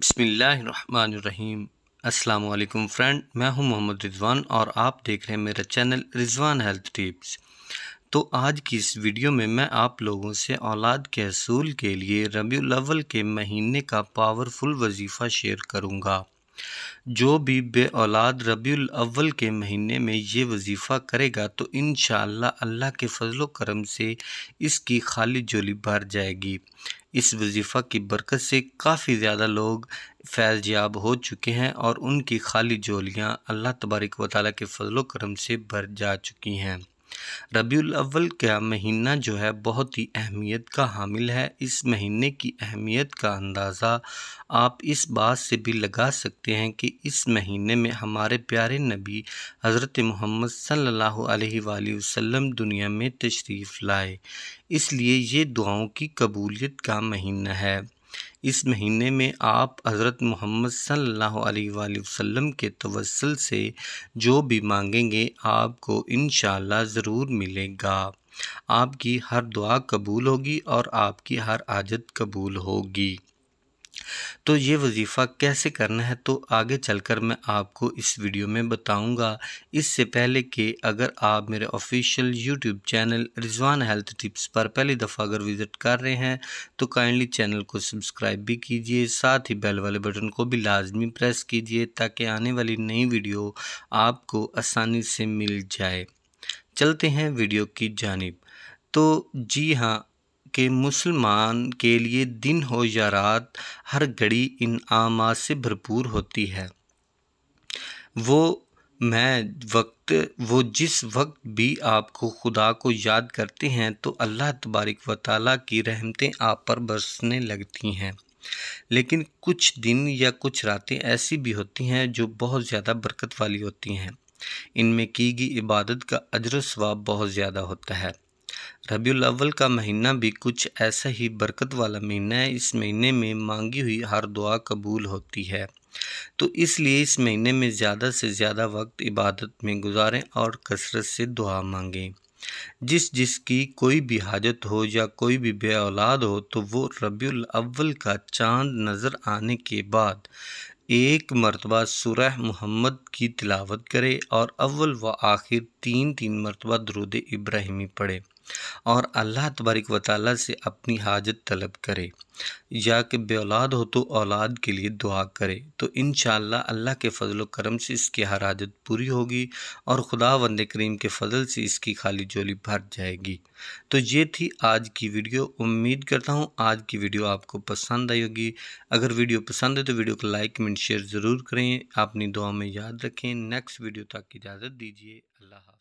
बसमीम् अल्लाम फ्रेंड मैं हूं मोहम्मद रिजवान और आप देख रहे हैं मेरा चैनल रिजवान हेल्थ टिप्स तो आज की इस वीडियो में मैं आप लोगों से औलाद के असूल के लिए रबी अव्वल के महीने का पावरफुल वजीफ़ा शेयर करूंगा जो भी बे औलाद रबील अव्वल के महीने में ये वजीफ़ा करेगा तो इन अल्लाह के फजलोक्रम करम से इसकी खाली जोली भर जाएगी इस वजीफ़ा की बरकत से काफ़ी ज़्यादा लोग फैज़याब हो चुके हैं और उनकी खाली झोलियाँ अल्लाह तबारक व ताली के फजलोक्रम करम से भर जा चुकी हैं रबी अव्वल का महीना जो है बहुत ही अहमियत का हामिल है इस महीने की अहमियत का अंदाज़ा आप इस बात से भी लगा सकते हैं कि इस महीने में हमारे प्यारे नबी हज़रत मोहम्मद सल्लल्लाहु अलैहि वसल्लम दुनिया में तशरीफ़ लाए इसलिए ये दुआओं की कबूलियत का महीना है इस महीने में आप हज़रत मोहम्मद सल्लल्लाहु अलैहि वसल्लम के तवसल से जो भी मांगेंगे आपको इन ज़रूर मिलेगा आपकी हर दुआ कबूल होगी और आपकी हर आजत कबूल होगी तो ये वजीफ़ा कैसे करना है तो आगे चलकर मैं आपको इस वीडियो में बताऊंगा इससे पहले कि अगर आप मेरे official YouTube channel Rizwan health tips पर पहली दफ़ा अगर विज़िट कर रहे हैं तो काइंडली चैनल को सब्सक्राइब भी कीजिए साथ ही बेल वाले बटन को भी लाजमी प्रेस कीजिए ताकि आने वाली नई वीडियो आपको आसानी से मिल जाए चलते हैं वीडियो की जानब तो जी हाँ कि मुसलमान के लिए दिन हो या रात हर घड़ी इन आमा से भरपूर होती है वो मैं वक्त वो जिस वक्त भी आपको खुदा को याद करते हैं तो अल्लाह तबारक व ताली की रहमतें आप पर बरसने लगती हैं लेकिन कुछ दिन या कुछ रातें ऐसी भी होती हैं जो बहुत ज़्यादा बरकत वाली होती हैं इनमें की गई इबादत का अजर स्वाब बहुत ज़्यादा होता है रबील अव्वल का महीना भी कुछ ऐसा ही बरकत वाला महीना है इस महीने में मांगी हुई हर दुआ कबूल होती है तो इसलिए इस महीने में ज़्यादा से ज़्यादा वक्त इबादत में गुजारें और कसरत से दुआ मांगें जिस जिसकी कोई भी हाजत हो या कोई भी बे औलाद हो तो वो रबी अव्वल का चांद नज़र आने के बाद एक मरतबा सुरह मोहम्मद की तिलावत करे और अव्वल व आखिर तीन तीन मरतबा दरुद इब्राहिमी पढ़े और अल्लाह तबारक वाली से अपनी हाजत तलब करे या कि औलाद हो तो औलाद के लिए दुआ करे तो इन अल्लाह के फ़जल करम से इसकी हर हाजत पूरी होगी और खुदा वंद करीम के फ़जल से इसकी खाली जोली भर जाएगी तो ये थी आज की वीडियो उम्मीद करता हूँ आज की वीडियो आपको पसंद आई होगी अगर वीडियो पसंद है तो वीडियो को लाइक कमेंट शेयर ज़रूर करें अपनी दुआ में याद रखें नेक्स्ट वीडियो तक इजाज़त दीजिए अल्लाह